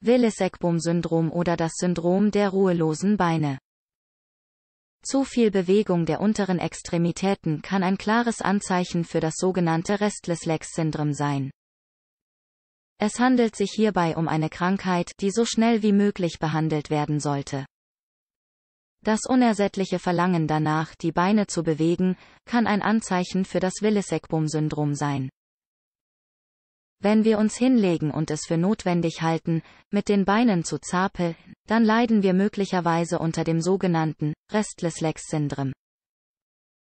willis eckbohm syndrom oder das Syndrom der ruhelosen Beine. Zu viel Bewegung der unteren Extremitäten kann ein klares Anzeichen für das sogenannte Restless Legs Syndrom sein. Es handelt sich hierbei um eine Krankheit, die so schnell wie möglich behandelt werden sollte. Das unersättliche Verlangen danach, die Beine zu bewegen, kann ein Anzeichen für das willis eckbohm syndrom sein. Wenn wir uns hinlegen und es für notwendig halten, mit den Beinen zu zapeln, dann leiden wir möglicherweise unter dem sogenannten Restless Legs Syndrome.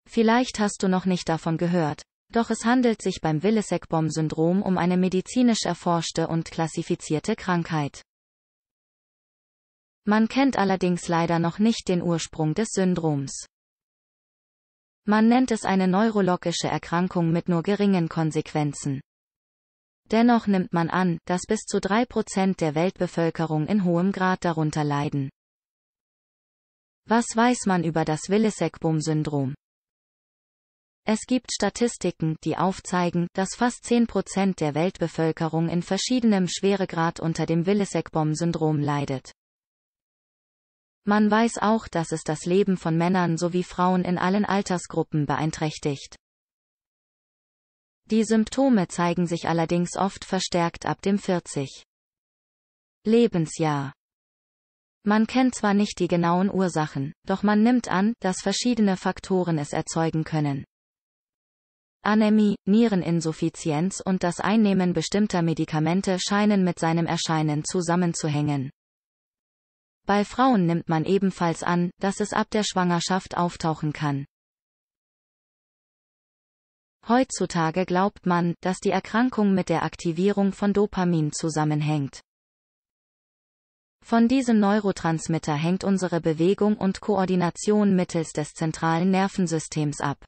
Vielleicht hast du noch nicht davon gehört, doch es handelt sich beim Willisek-Bomb-Syndrom um eine medizinisch erforschte und klassifizierte Krankheit. Man kennt allerdings leider noch nicht den Ursprung des Syndroms. Man nennt es eine neurologische Erkrankung mit nur geringen Konsequenzen. Dennoch nimmt man an, dass bis zu drei Prozent der Weltbevölkerung in hohem Grad darunter leiden. Was weiß man über das Willisek-Bohm-Syndrom? Es gibt Statistiken, die aufzeigen, dass fast 10% der Weltbevölkerung in verschiedenem Schweregrad unter dem Willisek-Bohm-Syndrom leidet. Man weiß auch, dass es das Leben von Männern sowie Frauen in allen Altersgruppen beeinträchtigt. Die Symptome zeigen sich allerdings oft verstärkt ab dem 40. Lebensjahr. Man kennt zwar nicht die genauen Ursachen, doch man nimmt an, dass verschiedene Faktoren es erzeugen können. Anämie, Niereninsuffizienz und das Einnehmen bestimmter Medikamente scheinen mit seinem Erscheinen zusammenzuhängen. Bei Frauen nimmt man ebenfalls an, dass es ab der Schwangerschaft auftauchen kann. Heutzutage glaubt man, dass die Erkrankung mit der Aktivierung von Dopamin zusammenhängt. Von diesem Neurotransmitter hängt unsere Bewegung und Koordination mittels des zentralen Nervensystems ab.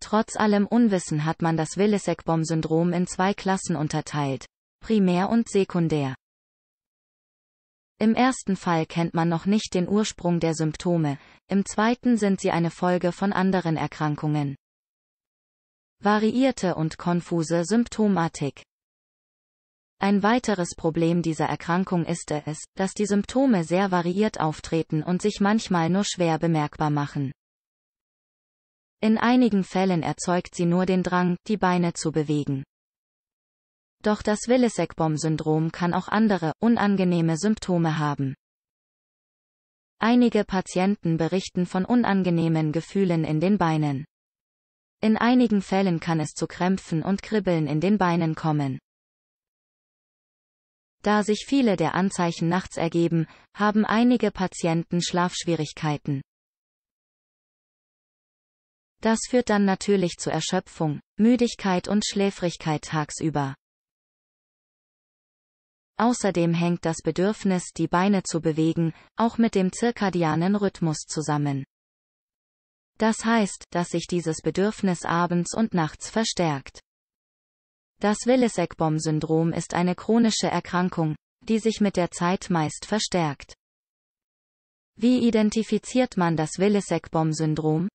Trotz allem Unwissen hat man das Willisek-Bomb-Syndrom in zwei Klassen unterteilt. Primär und sekundär. Im ersten Fall kennt man noch nicht den Ursprung der Symptome, im zweiten sind sie eine Folge von anderen Erkrankungen. Variierte und konfuse Symptomatik ein weiteres Problem dieser Erkrankung ist es, dass die Symptome sehr variiert auftreten und sich manchmal nur schwer bemerkbar machen. In einigen Fällen erzeugt sie nur den Drang, die Beine zu bewegen. Doch das Willisek-Bomb-Syndrom kann auch andere, unangenehme Symptome haben. Einige Patienten berichten von unangenehmen Gefühlen in den Beinen. In einigen Fällen kann es zu Krämpfen und Kribbeln in den Beinen kommen. Da sich viele der Anzeichen nachts ergeben, haben einige Patienten Schlafschwierigkeiten. Das führt dann natürlich zu Erschöpfung, Müdigkeit und Schläfrigkeit tagsüber. Außerdem hängt das Bedürfnis, die Beine zu bewegen, auch mit dem zirkadianen Rhythmus zusammen. Das heißt, dass sich dieses Bedürfnis abends und nachts verstärkt. Das Willis-Ekbom-Syndrom ist eine chronische Erkrankung, die sich mit der Zeit meist verstärkt. Wie identifiziert man das Willis-Ekbom-Syndrom?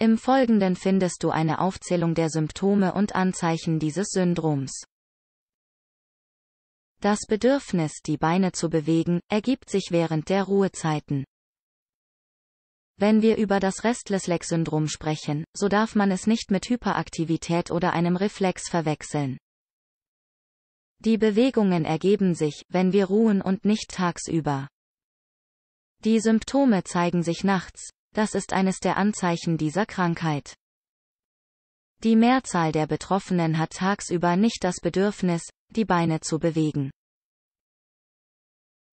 Im Folgenden findest du eine Aufzählung der Symptome und Anzeichen dieses Syndroms. Das Bedürfnis, die Beine zu bewegen, ergibt sich während der Ruhezeiten. Wenn wir über das Restless-Leg-Syndrom sprechen, so darf man es nicht mit Hyperaktivität oder einem Reflex verwechseln. Die Bewegungen ergeben sich, wenn wir ruhen und nicht tagsüber. Die Symptome zeigen sich nachts, das ist eines der Anzeichen dieser Krankheit. Die Mehrzahl der Betroffenen hat tagsüber nicht das Bedürfnis, die Beine zu bewegen.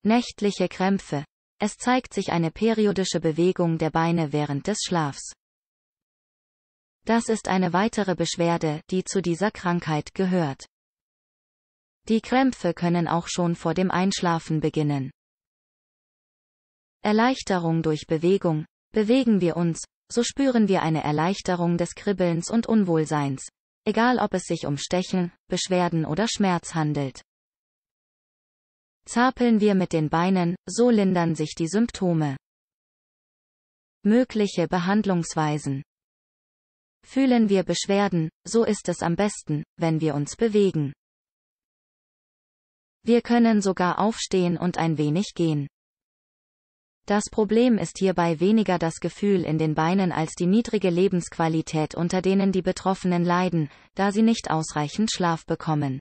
Nächtliche Krämpfe. Es zeigt sich eine periodische Bewegung der Beine während des Schlafs. Das ist eine weitere Beschwerde, die zu dieser Krankheit gehört. Die Krämpfe können auch schon vor dem Einschlafen beginnen. Erleichterung durch Bewegung. Bewegen wir uns, so spüren wir eine Erleichterung des Kribbelns und Unwohlseins, egal ob es sich um Stechen, Beschwerden oder Schmerz handelt. Zapeln wir mit den Beinen, so lindern sich die Symptome. Mögliche Behandlungsweisen. Fühlen wir Beschwerden, so ist es am besten, wenn wir uns bewegen. Wir können sogar aufstehen und ein wenig gehen. Das Problem ist hierbei weniger das Gefühl in den Beinen als die niedrige Lebensqualität, unter denen die Betroffenen leiden, da sie nicht ausreichend Schlaf bekommen.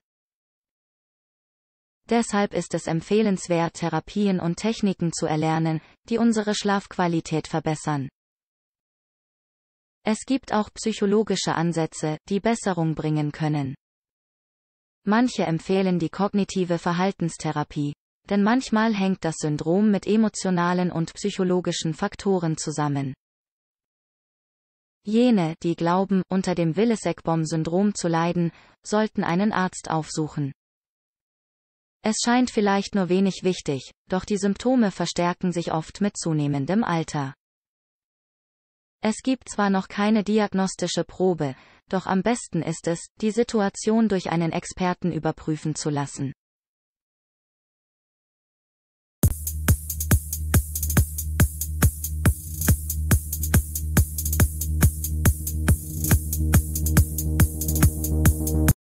Deshalb ist es empfehlenswert, Therapien und Techniken zu erlernen, die unsere Schlafqualität verbessern. Es gibt auch psychologische Ansätze, die Besserung bringen können. Manche empfehlen die kognitive Verhaltenstherapie, denn manchmal hängt das Syndrom mit emotionalen und psychologischen Faktoren zusammen. Jene, die glauben, unter dem bomb syndrom zu leiden, sollten einen Arzt aufsuchen. Es scheint vielleicht nur wenig wichtig, doch die Symptome verstärken sich oft mit zunehmendem Alter. Es gibt zwar noch keine diagnostische Probe, doch am besten ist es, die Situation durch einen Experten überprüfen zu lassen.